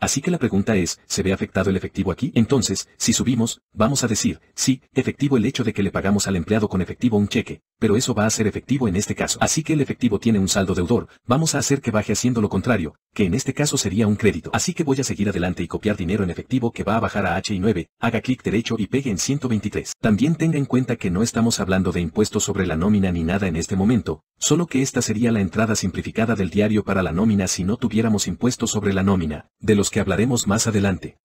Así que la pregunta es, ¿se ve afectado el efectivo aquí? Entonces, si subimos, vamos a decir, sí, efectivo el hecho de que le pagamos al empleado con efectivo un cheque, pero eso va a ser efectivo en este caso. Así que el efectivo tiene un saldo deudor, vamos a hacer que baje haciendo lo contrario, que en este caso sería un crédito. Así que voy a seguir adelante y copiar dinero en efectivo que va a bajar a H9, haga clic derecho y pegue en 123. También tenga en cuenta que no estamos hablando de impuestos sobre la nómina ni nada en este momento, solo que esta sería la entrada simplificada del diario para la nómina si no tuviéramos impuestos sobre la nómina, de los que hablaremos más adelante.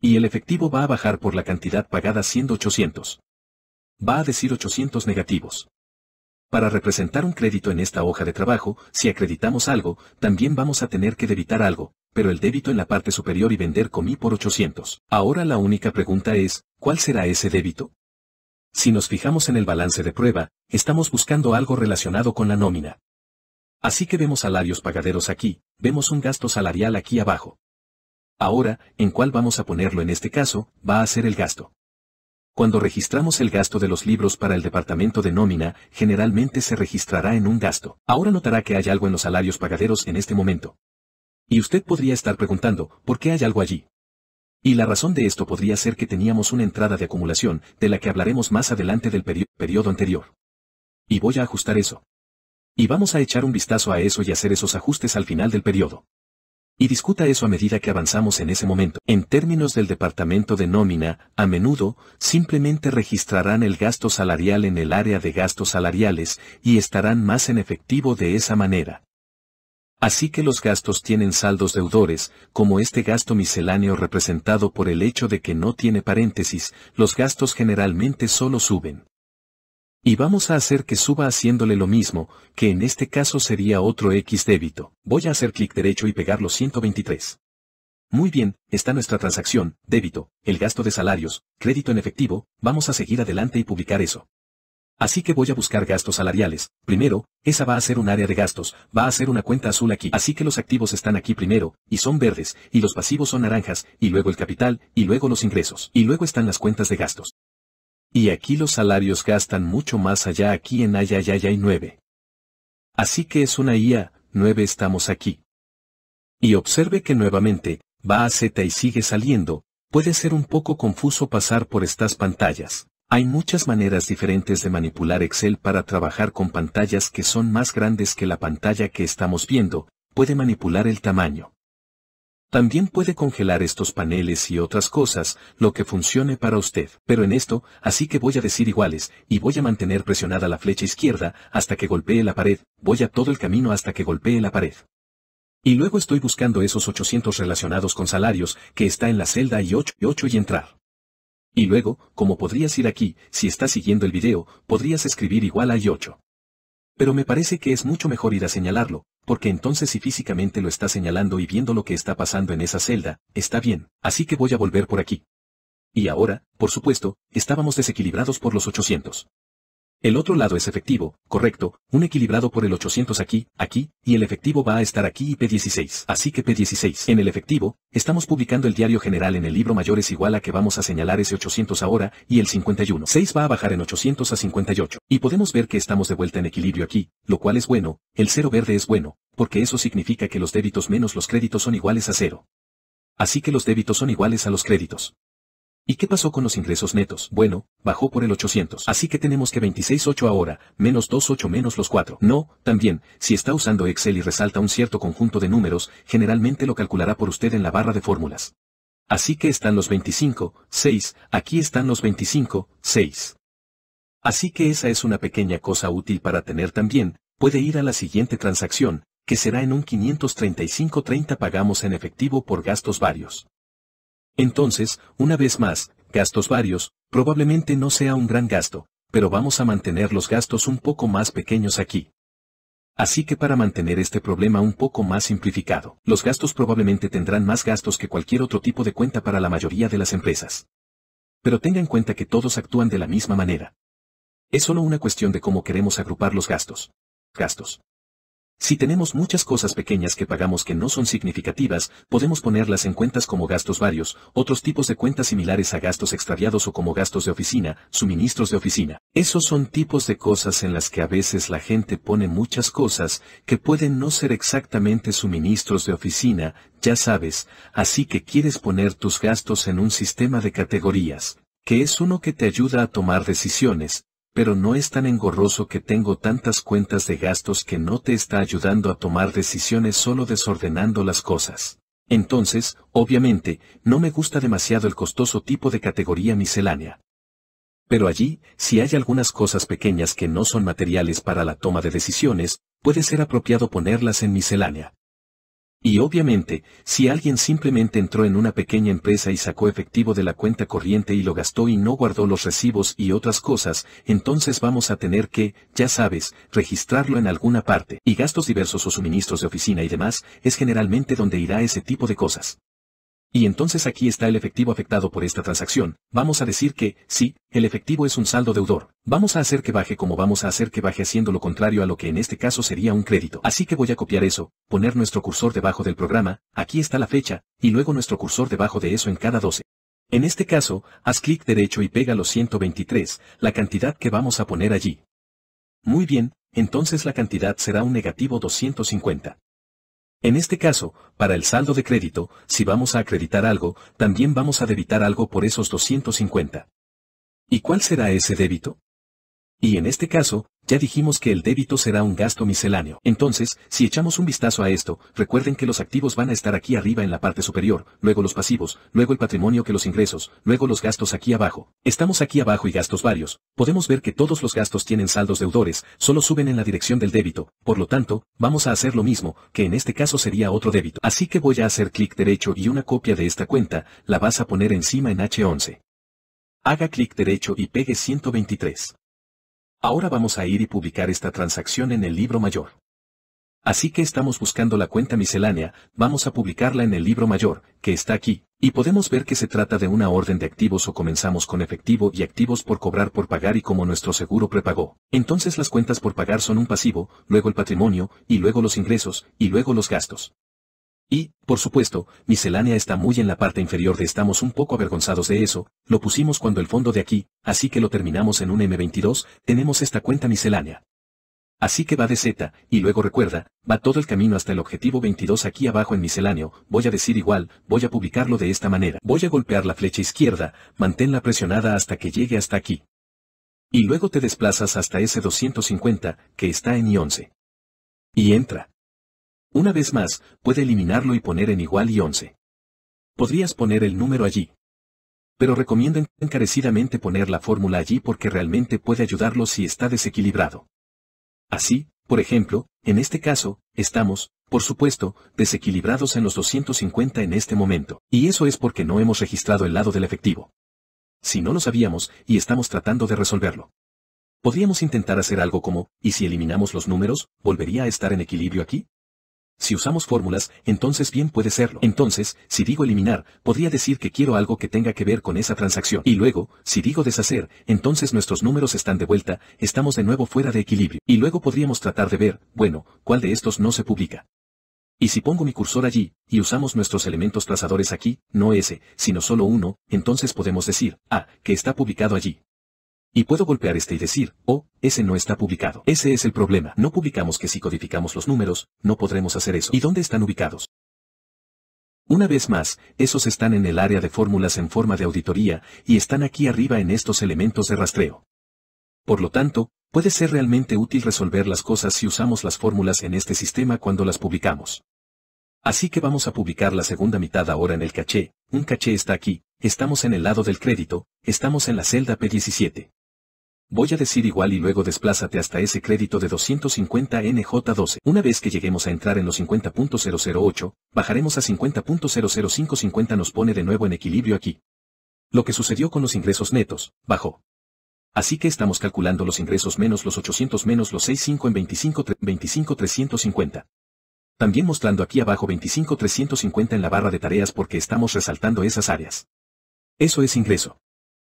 Y el efectivo va a bajar por la cantidad pagada siendo 800. Va a decir 800 negativos. Para representar un crédito en esta hoja de trabajo, si acreditamos algo, también vamos a tener que debitar algo, pero el débito en la parte superior y vender comí por 800. Ahora la única pregunta es, ¿cuál será ese débito? Si nos fijamos en el balance de prueba, estamos buscando algo relacionado con la nómina. Así que vemos salarios pagaderos aquí, vemos un gasto salarial aquí abajo. Ahora, en cuál vamos a ponerlo en este caso, va a ser el gasto. Cuando registramos el gasto de los libros para el departamento de nómina, generalmente se registrará en un gasto. Ahora notará que hay algo en los salarios pagaderos en este momento. Y usted podría estar preguntando, ¿por qué hay algo allí? Y la razón de esto podría ser que teníamos una entrada de acumulación, de la que hablaremos más adelante del periodo anterior. Y voy a ajustar eso. Y vamos a echar un vistazo a eso y hacer esos ajustes al final del periodo. Y discuta eso a medida que avanzamos en ese momento. En términos del departamento de nómina, a menudo, simplemente registrarán el gasto salarial en el área de gastos salariales y estarán más en efectivo de esa manera. Así que los gastos tienen saldos deudores, como este gasto misceláneo representado por el hecho de que no tiene paréntesis, los gastos generalmente solo suben. Y vamos a hacer que suba haciéndole lo mismo, que en este caso sería otro X débito. Voy a hacer clic derecho y pegar los 123. Muy bien, está nuestra transacción, débito, el gasto de salarios, crédito en efectivo, vamos a seguir adelante y publicar eso. Así que voy a buscar gastos salariales. Primero, esa va a ser un área de gastos, va a ser una cuenta azul aquí. Así que los activos están aquí primero, y son verdes, y los pasivos son naranjas, y luego el capital, y luego los ingresos, y luego están las cuentas de gastos. Y aquí los salarios gastan mucho más allá aquí en Ayayayay 9. Así que es una IA, 9 estamos aquí. Y observe que nuevamente, va a Z y sigue saliendo, puede ser un poco confuso pasar por estas pantallas. Hay muchas maneras diferentes de manipular Excel para trabajar con pantallas que son más grandes que la pantalla que estamos viendo, puede manipular el tamaño. También puede congelar estos paneles y otras cosas, lo que funcione para usted. Pero en esto, así que voy a decir iguales, y voy a mantener presionada la flecha izquierda hasta que golpee la pared, voy a todo el camino hasta que golpee la pared. Y luego estoy buscando esos 800 relacionados con salarios, que está en la celda y 8 y 8 y entrar. Y luego, como podrías ir aquí, si estás siguiendo el video, podrías escribir igual a 8. Pero me parece que es mucho mejor ir a señalarlo, porque entonces si físicamente lo está señalando y viendo lo que está pasando en esa celda, está bien, así que voy a volver por aquí. Y ahora, por supuesto, estábamos desequilibrados por los 800. El otro lado es efectivo, correcto, un equilibrado por el 800 aquí, aquí, y el efectivo va a estar aquí y P16. Así que P16. En el efectivo, estamos publicando el diario general en el libro mayor es igual a que vamos a señalar ese 800 ahora, y el 51. 6 va a bajar en 800 a 58. Y podemos ver que estamos de vuelta en equilibrio aquí, lo cual es bueno, el cero verde es bueno, porque eso significa que los débitos menos los créditos son iguales a cero. Así que los débitos son iguales a los créditos. ¿Y qué pasó con los ingresos netos? Bueno, bajó por el 800. Así que tenemos que 26.8 ahora, menos 2.8 menos los 4. No, también, si está usando Excel y resalta un cierto conjunto de números, generalmente lo calculará por usted en la barra de fórmulas. Así que están los 25, 6, aquí están los 25, 6. Así que esa es una pequeña cosa útil para tener también, puede ir a la siguiente transacción, que será en un 535.30 pagamos en efectivo por gastos varios. Entonces, una vez más, gastos varios, probablemente no sea un gran gasto, pero vamos a mantener los gastos un poco más pequeños aquí. Así que para mantener este problema un poco más simplificado, los gastos probablemente tendrán más gastos que cualquier otro tipo de cuenta para la mayoría de las empresas. Pero tenga en cuenta que todos actúan de la misma manera. Es solo una cuestión de cómo queremos agrupar los gastos. Gastos. Si tenemos muchas cosas pequeñas que pagamos que no son significativas, podemos ponerlas en cuentas como gastos varios, otros tipos de cuentas similares a gastos extraviados o como gastos de oficina, suministros de oficina. Esos son tipos de cosas en las que a veces la gente pone muchas cosas que pueden no ser exactamente suministros de oficina, ya sabes, así que quieres poner tus gastos en un sistema de categorías, que es uno que te ayuda a tomar decisiones, pero no es tan engorroso que tengo tantas cuentas de gastos que no te está ayudando a tomar decisiones solo desordenando las cosas. Entonces, obviamente, no me gusta demasiado el costoso tipo de categoría miscelánea. Pero allí, si hay algunas cosas pequeñas que no son materiales para la toma de decisiones, puede ser apropiado ponerlas en miscelánea. Y obviamente, si alguien simplemente entró en una pequeña empresa y sacó efectivo de la cuenta corriente y lo gastó y no guardó los recibos y otras cosas, entonces vamos a tener que, ya sabes, registrarlo en alguna parte. Y gastos diversos o suministros de oficina y demás, es generalmente donde irá ese tipo de cosas. Y entonces aquí está el efectivo afectado por esta transacción, vamos a decir que, sí, el efectivo es un saldo deudor, vamos a hacer que baje como vamos a hacer que baje haciendo lo contrario a lo que en este caso sería un crédito. Así que voy a copiar eso, poner nuestro cursor debajo del programa, aquí está la fecha, y luego nuestro cursor debajo de eso en cada 12. En este caso, haz clic derecho y pega los 123, la cantidad que vamos a poner allí. Muy bien, entonces la cantidad será un negativo 250. En este caso, para el saldo de crédito, si vamos a acreditar algo, también vamos a debitar algo por esos 250. ¿Y cuál será ese débito? Y en este caso, ya dijimos que el débito será un gasto misceláneo. Entonces, si echamos un vistazo a esto, recuerden que los activos van a estar aquí arriba en la parte superior, luego los pasivos, luego el patrimonio que los ingresos, luego los gastos aquí abajo. Estamos aquí abajo y gastos varios. Podemos ver que todos los gastos tienen saldos deudores, solo suben en la dirección del débito, por lo tanto, vamos a hacer lo mismo, que en este caso sería otro débito. Así que voy a hacer clic derecho y una copia de esta cuenta, la vas a poner encima en H11. Haga clic derecho y pegue 123. Ahora vamos a ir y publicar esta transacción en el libro mayor. Así que estamos buscando la cuenta miscelánea, vamos a publicarla en el libro mayor, que está aquí, y podemos ver que se trata de una orden de activos o comenzamos con efectivo y activos por cobrar por pagar y como nuestro seguro prepagó. Entonces las cuentas por pagar son un pasivo, luego el patrimonio, y luego los ingresos, y luego los gastos. Y, por supuesto, miscelánea está muy en la parte inferior de estamos un poco avergonzados de eso, lo pusimos cuando el fondo de aquí, así que lo terminamos en un M22, tenemos esta cuenta miscelánea. Así que va de Z, y luego recuerda, va todo el camino hasta el objetivo 22 aquí abajo en misceláneo, voy a decir igual, voy a publicarlo de esta manera. Voy a golpear la flecha izquierda, manténla presionada hasta que llegue hasta aquí. Y luego te desplazas hasta ese 250, que está en I11. Y entra. Una vez más, puede eliminarlo y poner en igual y 11. Podrías poner el número allí. Pero recomiendo encarecidamente poner la fórmula allí porque realmente puede ayudarlo si está desequilibrado. Así, por ejemplo, en este caso, estamos, por supuesto, desequilibrados en los 250 en este momento, y eso es porque no hemos registrado el lado del efectivo. Si no lo sabíamos, y estamos tratando de resolverlo. Podríamos intentar hacer algo como, ¿y si eliminamos los números, volvería a estar en equilibrio aquí? Si usamos fórmulas, entonces bien puede serlo. Entonces, si digo eliminar, podría decir que quiero algo que tenga que ver con esa transacción. Y luego, si digo deshacer, entonces nuestros números están de vuelta, estamos de nuevo fuera de equilibrio. Y luego podríamos tratar de ver, bueno, cuál de estos no se publica. Y si pongo mi cursor allí, y usamos nuestros elementos trazadores aquí, no ese, sino solo uno, entonces podemos decir, ah, que está publicado allí. Y puedo golpear este y decir, oh, ese no está publicado. Ese es el problema. No publicamos que si codificamos los números, no podremos hacer eso. ¿Y dónde están ubicados? Una vez más, esos están en el área de fórmulas en forma de auditoría, y están aquí arriba en estos elementos de rastreo. Por lo tanto, puede ser realmente útil resolver las cosas si usamos las fórmulas en este sistema cuando las publicamos. Así que vamos a publicar la segunda mitad ahora en el caché, un caché está aquí, estamos en el lado del crédito, estamos en la celda P17. Voy a decir igual y luego desplázate hasta ese crédito de 250 NJ12. Una vez que lleguemos a entrar en los 50.008, bajaremos a 50.00550 nos pone de nuevo en equilibrio aquí. Lo que sucedió con los ingresos netos, bajó. Así que estamos calculando los ingresos menos los 800 menos los 65 en 25, 25 También mostrando aquí abajo 25.350 en la barra de tareas porque estamos resaltando esas áreas. Eso es ingreso.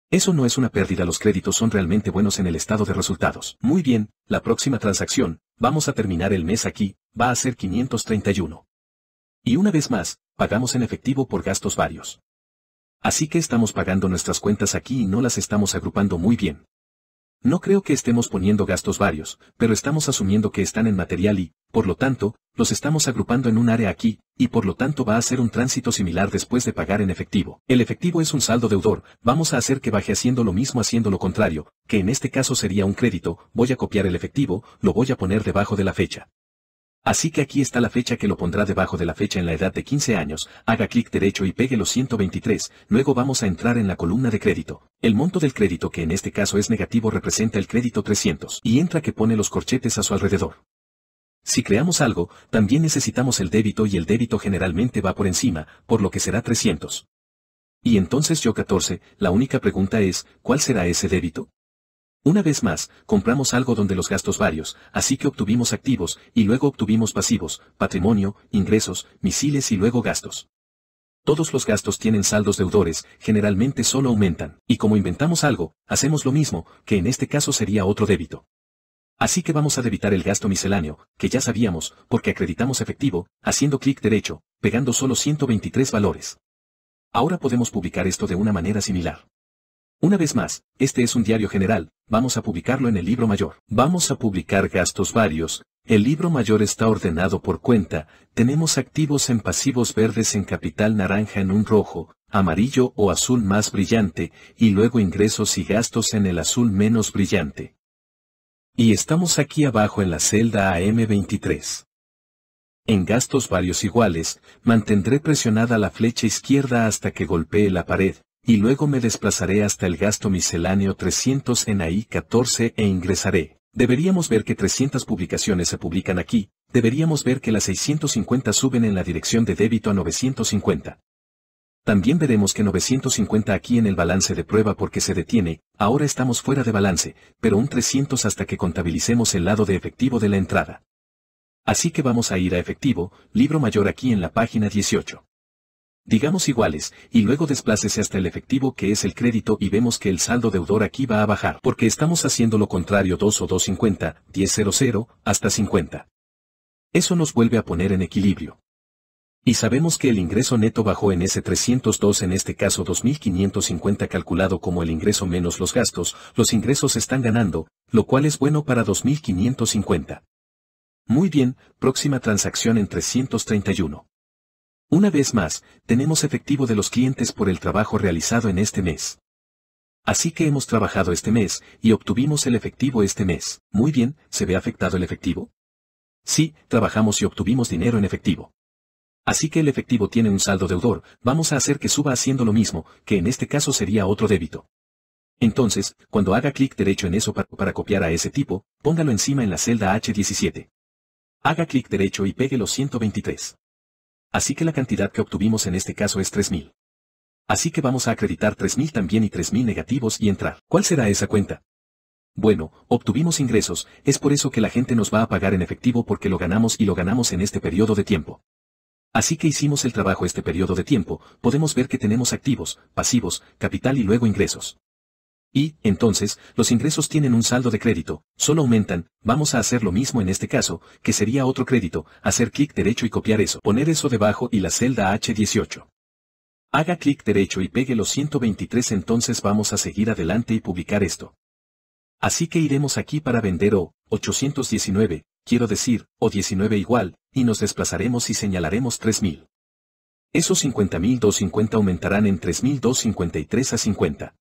Eso no es una pérdida, los créditos son realmente buenos en el estado de resultados. Muy bien, la próxima transacción, vamos a terminar el mes aquí, va a ser 531. Y una vez más, pagamos en efectivo por gastos varios. Así que estamos pagando nuestras cuentas aquí y no las estamos agrupando muy bien. No creo que estemos poniendo gastos varios, pero estamos asumiendo que están en material y, por lo tanto, los estamos agrupando en un área aquí, y por lo tanto va a ser un tránsito similar después de pagar en efectivo. El efectivo es un saldo deudor, vamos a hacer que baje haciendo lo mismo haciendo lo contrario, que en este caso sería un crédito, voy a copiar el efectivo, lo voy a poner debajo de la fecha. Así que aquí está la fecha que lo pondrá debajo de la fecha en la edad de 15 años, haga clic derecho y pegue los 123, luego vamos a entrar en la columna de crédito. El monto del crédito que en este caso es negativo representa el crédito 300, y entra que pone los corchetes a su alrededor. Si creamos algo, también necesitamos el débito y el débito generalmente va por encima, por lo que será 300. Y entonces yo 14, la única pregunta es, ¿cuál será ese débito? Una vez más, compramos algo donde los gastos varios, así que obtuvimos activos, y luego obtuvimos pasivos, patrimonio, ingresos, misiles y luego gastos. Todos los gastos tienen saldos deudores, generalmente solo aumentan, y como inventamos algo, hacemos lo mismo, que en este caso sería otro débito. Así que vamos a debitar el gasto misceláneo, que ya sabíamos, porque acreditamos efectivo, haciendo clic derecho, pegando solo 123 valores. Ahora podemos publicar esto de una manera similar. Una vez más, este es un diario general, vamos a publicarlo en el libro mayor. Vamos a publicar gastos varios, el libro mayor está ordenado por cuenta, tenemos activos en pasivos verdes en capital naranja en un rojo, amarillo o azul más brillante, y luego ingresos y gastos en el azul menos brillante. Y estamos aquí abajo en la celda AM23. En gastos varios iguales, mantendré presionada la flecha izquierda hasta que golpee la pared, y luego me desplazaré hasta el gasto misceláneo 300 en AI14 e ingresaré. Deberíamos ver que 300 publicaciones se publican aquí, deberíamos ver que las 650 suben en la dirección de débito a 950. También veremos que 950 aquí en el balance de prueba porque se detiene, ahora estamos fuera de balance, pero un 300 hasta que contabilicemos el lado de efectivo de la entrada. Así que vamos a ir a efectivo, libro mayor aquí en la página 18. Digamos iguales, y luego desplácese hasta el efectivo que es el crédito y vemos que el saldo deudor aquí va a bajar porque estamos haciendo lo contrario 2 o 250, 1000, hasta 50. Eso nos vuelve a poner en equilibrio. Y sabemos que el ingreso neto bajó en ese 302 en este caso 2550 calculado como el ingreso menos los gastos, los ingresos están ganando, lo cual es bueno para 2550. Muy bien, próxima transacción en 331. Una vez más, tenemos efectivo de los clientes por el trabajo realizado en este mes. Así que hemos trabajado este mes, y obtuvimos el efectivo este mes. Muy bien, ¿se ve afectado el efectivo? Sí, trabajamos y obtuvimos dinero en efectivo. Así que el efectivo tiene un saldo deudor, vamos a hacer que suba haciendo lo mismo, que en este caso sería otro débito. Entonces, cuando haga clic derecho en eso para, copiar a ese tipo, póngalo encima en la celda H17. Haga clic derecho y pegue los 123. Así que la cantidad que obtuvimos en este caso es 3000. Así que vamos a acreditar 3000 también y 3000 negativos y entrar. ¿Cuál será esa cuenta? Bueno, obtuvimos ingresos, es por eso que la gente nos va a pagar en efectivo porque lo ganamos y lo ganamos en este periodo de tiempo. Así que hicimos el trabajo este periodo de tiempo, podemos ver que tenemos activos, pasivos, capital y luego ingresos. Y, entonces, los ingresos tienen un saldo de crédito, solo aumentan, vamos a hacer lo mismo en este caso, que sería otro crédito, hacer clic derecho y copiar eso, poner eso debajo y la celda H18. Haga clic derecho y pegue los 123 entonces vamos a seguir adelante y publicar esto. Así que iremos aquí para vender O, 819, quiero decir, o 19 igual, y nos desplazaremos y señalaremos 3000. Esos 50.250 aumentarán en 3.253 a 50.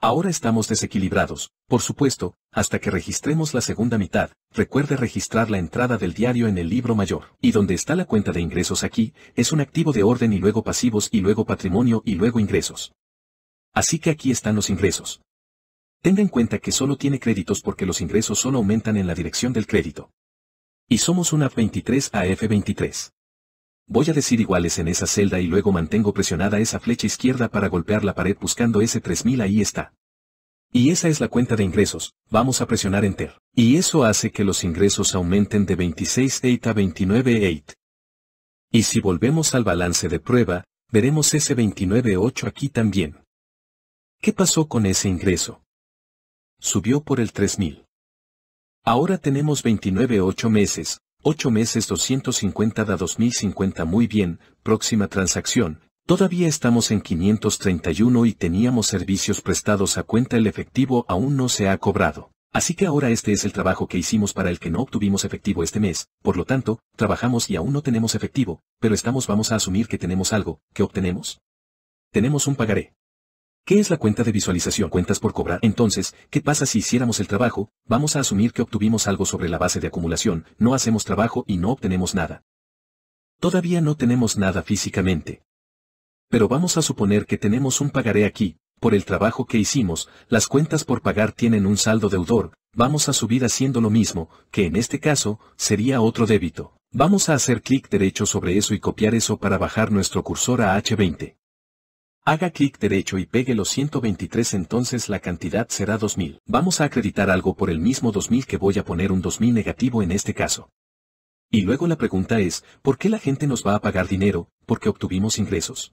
Ahora estamos desequilibrados, por supuesto, hasta que registremos la segunda mitad, recuerde registrar la entrada del diario en el libro mayor. Y donde está la cuenta de ingresos aquí, es un activo de orden y luego pasivos y luego patrimonio y luego ingresos. Así que aquí están los ingresos. Tenga en cuenta que solo tiene créditos porque los ingresos solo aumentan en la dirección del crédito. Y somos una F23 a F23. Voy a decir iguales en esa celda y luego mantengo presionada esa flecha izquierda para golpear la pared buscando ese 3000 ahí está. Y esa es la cuenta de ingresos, vamos a presionar Enter. Y eso hace que los ingresos aumenten de 26.8 a 29.8. Y si volvemos al balance de prueba, veremos ese 29.8 aquí también. ¿Qué pasó con ese ingreso? Subió por el 3000. Ahora tenemos 29 ocho meses, 8 meses 250 da 2050 muy bien, próxima transacción, todavía estamos en 531 y teníamos servicios prestados a cuenta el efectivo aún no se ha cobrado. Así que ahora este es el trabajo que hicimos para el que no obtuvimos efectivo este mes, por lo tanto, trabajamos y aún no tenemos efectivo, pero estamos vamos a asumir que tenemos algo, ¿qué obtenemos? Tenemos un pagaré. ¿Qué es la cuenta de visualización? Cuentas por cobrar. Entonces, ¿qué pasa si hiciéramos el trabajo? Vamos a asumir que obtuvimos algo sobre la base de acumulación, no hacemos trabajo y no obtenemos nada. Todavía no tenemos nada físicamente. Pero vamos a suponer que tenemos un pagaré aquí, por el trabajo que hicimos, las cuentas por pagar tienen un saldo deudor, vamos a subir haciendo lo mismo, que en este caso, sería otro débito. Vamos a hacer clic derecho sobre eso y copiar eso para bajar nuestro cursor a H20. Haga clic derecho y pegue los 123 entonces la cantidad será 2000. Vamos a acreditar algo por el mismo 2000 que voy a poner un 2000 negativo en este caso. Y luego la pregunta es, ¿por qué la gente nos va a pagar dinero? Porque obtuvimos ingresos.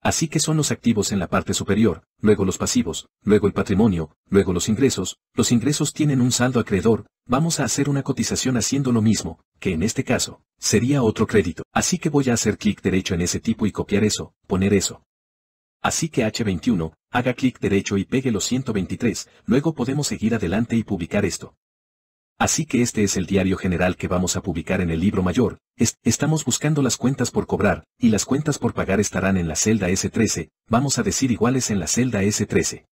Así que son los activos en la parte superior, luego los pasivos, luego el patrimonio, luego los ingresos, los ingresos tienen un saldo acreedor, vamos a hacer una cotización haciendo lo mismo, que en este caso, sería otro crédito. Así que voy a hacer clic derecho en ese tipo y copiar eso, poner eso. Así que H21, haga clic derecho y pegue los 123, luego podemos seguir adelante y publicar esto. Así que este es el diario general que vamos a publicar en el libro mayor, estamos buscando las cuentas por cobrar, y las cuentas por pagar estarán en la celda S13, vamos a decir iguales en la celda S13.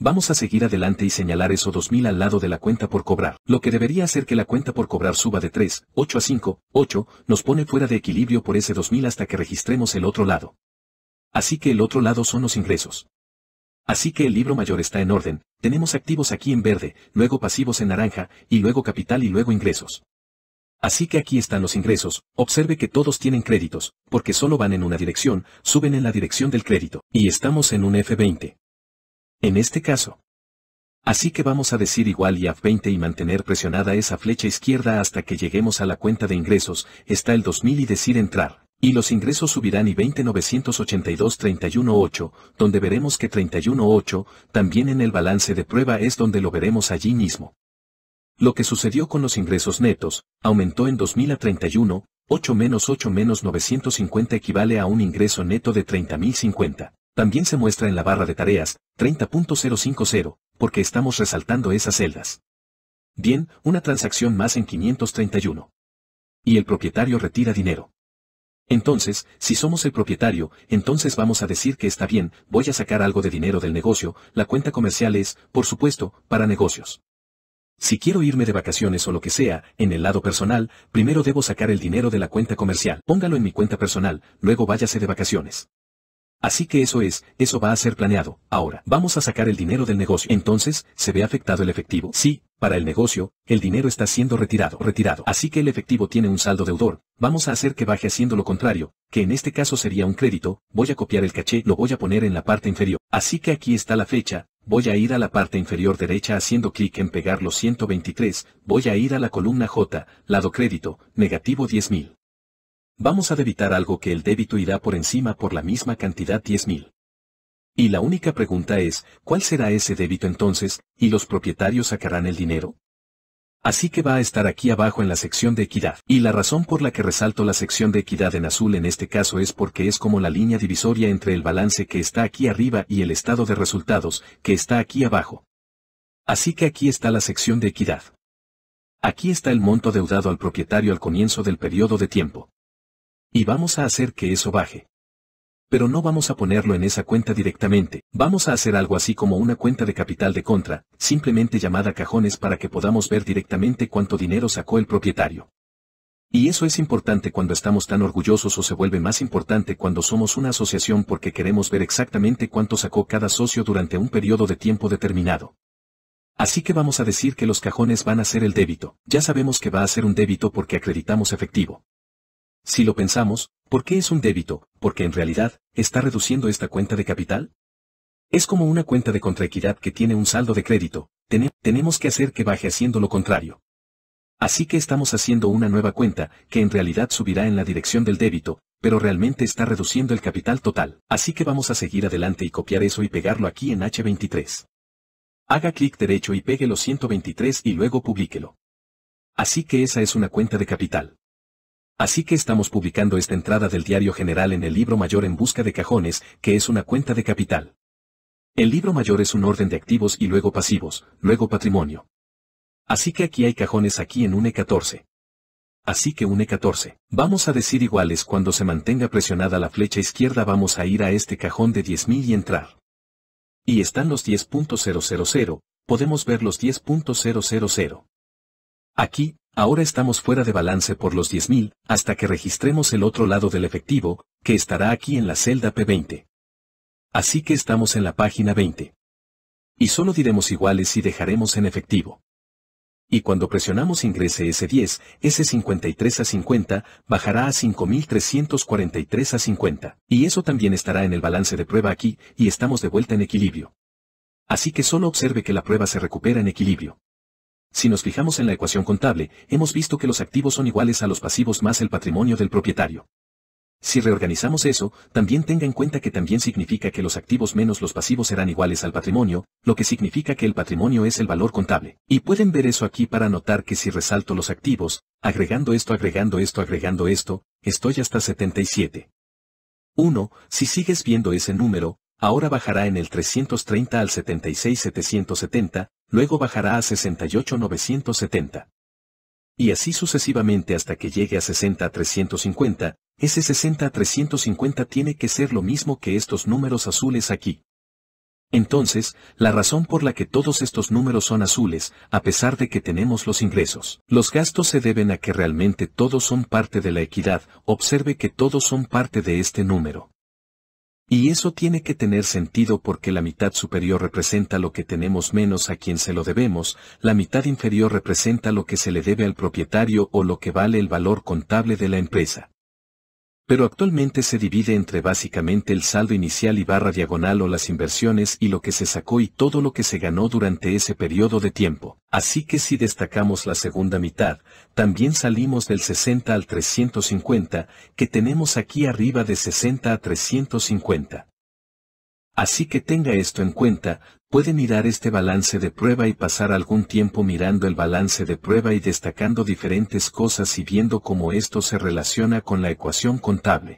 Vamos a seguir adelante y señalar eso 2000 al lado de la cuenta por cobrar. Lo que debería hacer que la cuenta por cobrar suba de 3, 8 a 5, 8, nos pone fuera de equilibrio por ese 2000 hasta que registremos el otro lado. Así que el otro lado son los ingresos. Así que el libro mayor está en orden, tenemos activos aquí en verde, luego pasivos en naranja, y luego capital y luego ingresos. Así que aquí están los ingresos, observe que todos tienen créditos, porque solo van en una dirección, suben en la dirección del crédito, y estamos en un F20. En este caso. Así que vamos a decir igual y F20 y mantener presionada esa flecha izquierda hasta que lleguemos a la cuenta de ingresos, está el 2000 y decir entrar. Y los ingresos subirán y 20.982.31.8, donde veremos que 31.8, también en el balance de prueba es donde lo veremos allí mismo. Lo que sucedió con los ingresos netos, aumentó en 2031, 8 menos 8 menos 950 equivale a un ingreso neto de 30.050. También se muestra en la barra de tareas, 30.050, porque estamos resaltando esas celdas. Bien, una transacción más en 531. Y el propietario retira dinero. Entonces, si somos el propietario, entonces vamos a decir que está bien, voy a sacar algo de dinero del negocio, la cuenta comercial es, por supuesto, para negocios. Si quiero irme de vacaciones o lo que sea, en el lado personal, primero debo sacar el dinero de la cuenta comercial. Póngalo en mi cuenta personal, luego váyase de vacaciones. Así que eso es, eso va a ser planeado. Ahora, vamos a sacar el dinero del negocio. Entonces, ¿se ve afectado el efectivo? Sí, para el negocio, el dinero está siendo retirado, retirado. Así que el efectivo tiene un saldo deudor. Vamos a hacer que baje haciendo lo contrario, que en este caso sería un crédito. Voy a copiar el caché, lo voy a poner en la parte inferior. Así que aquí está la fecha. Voy a ir a la parte inferior derecha haciendo clic en pegar los 123. Voy a ir a la columna J, lado crédito, negativo 10.000. Vamos a debitar algo que el débito irá por encima por la misma cantidad 10.000. Y la única pregunta es, ¿cuál será ese débito entonces, y los propietarios sacarán el dinero? Así que va a estar aquí abajo en la sección de equidad. Y la razón por la que resalto la sección de equidad en azul en este caso es porque es como la línea divisoria entre el balance que está aquí arriba y el estado de resultados, que está aquí abajo. Así que aquí está la sección de equidad. Aquí está el monto deudado al propietario al comienzo del periodo de tiempo. Y vamos a hacer que eso baje pero no vamos a ponerlo en esa cuenta directamente, vamos a hacer algo así como una cuenta de capital de contra, simplemente llamada cajones para que podamos ver directamente cuánto dinero sacó el propietario. Y eso es importante cuando estamos tan orgullosos o se vuelve más importante cuando somos una asociación porque queremos ver exactamente cuánto sacó cada socio durante un periodo de tiempo determinado. Así que vamos a decir que los cajones van a ser el débito, ya sabemos que va a ser un débito porque acreditamos efectivo. Si lo pensamos, ¿por qué es un débito? Porque en realidad, ¿está reduciendo esta cuenta de capital? Es como una cuenta de contraequidad que tiene un saldo de crédito, tenemos que hacer que baje haciendo lo contrario. Así que estamos haciendo una nueva cuenta, que en realidad subirá en la dirección del débito, pero realmente está reduciendo el capital total. Así que vamos a seguir adelante y copiar eso y pegarlo aquí en H23. Haga clic derecho y pegue los 123 y luego publiquelo. Así que esa es una cuenta de capital. Así que estamos publicando esta entrada del diario general en el libro mayor en busca de cajones, que es una cuenta de capital. El libro mayor es un orden de activos y luego pasivos, luego patrimonio. Así que aquí hay cajones aquí en un E14. Así que un E14. Vamos a decir iguales cuando se mantenga presionada la flecha izquierda vamos a ir a este cajón de 10.000 y entrar. Y están los 10.000, podemos ver los 10.000. Aquí, Ahora estamos fuera de balance por los 10.000, hasta que registremos el otro lado del efectivo, que estará aquí en la celda P20. Así que estamos en la página 20. Y solo diremos iguales y dejaremos en efectivo. Y cuando presionamos ingrese s 10, s 53 a 50, bajará a 5343 a 50. Y eso también estará en el balance de prueba aquí, y estamos de vuelta en equilibrio. Así que solo observe que la prueba se recupera en equilibrio. Si nos fijamos en la ecuación contable, hemos visto que los activos son iguales a los pasivos más el patrimonio del propietario. Si reorganizamos eso, también tenga en cuenta que también significa que los activos menos los pasivos serán iguales al patrimonio, lo que significa que el patrimonio es el valor contable. Y pueden ver eso aquí para notar que si resalto los activos, agregando esto, agregando esto, agregando esto, estoy hasta 77. 1. Si sigues viendo ese número, ahora bajará en el 330 al 76,770 luego bajará a 68,970. Y así sucesivamente hasta que llegue a 60,350, ese 350 tiene que ser lo mismo que estos números azules aquí. Entonces, la razón por la que todos estos números son azules, a pesar de que tenemos los ingresos, los gastos se deben a que realmente todos son parte de la equidad, observe que todos son parte de este número. Y eso tiene que tener sentido porque la mitad superior representa lo que tenemos menos a quien se lo debemos, la mitad inferior representa lo que se le debe al propietario o lo que vale el valor contable de la empresa pero actualmente se divide entre básicamente el saldo inicial y barra diagonal o las inversiones y lo que se sacó y todo lo que se ganó durante ese periodo de tiempo. Así que si destacamos la segunda mitad, también salimos del 60 al 350, que tenemos aquí arriba de 60 a 350. Así que tenga esto en cuenta, Puede mirar este balance de prueba y pasar algún tiempo mirando el balance de prueba y destacando diferentes cosas y viendo cómo esto se relaciona con la ecuación contable.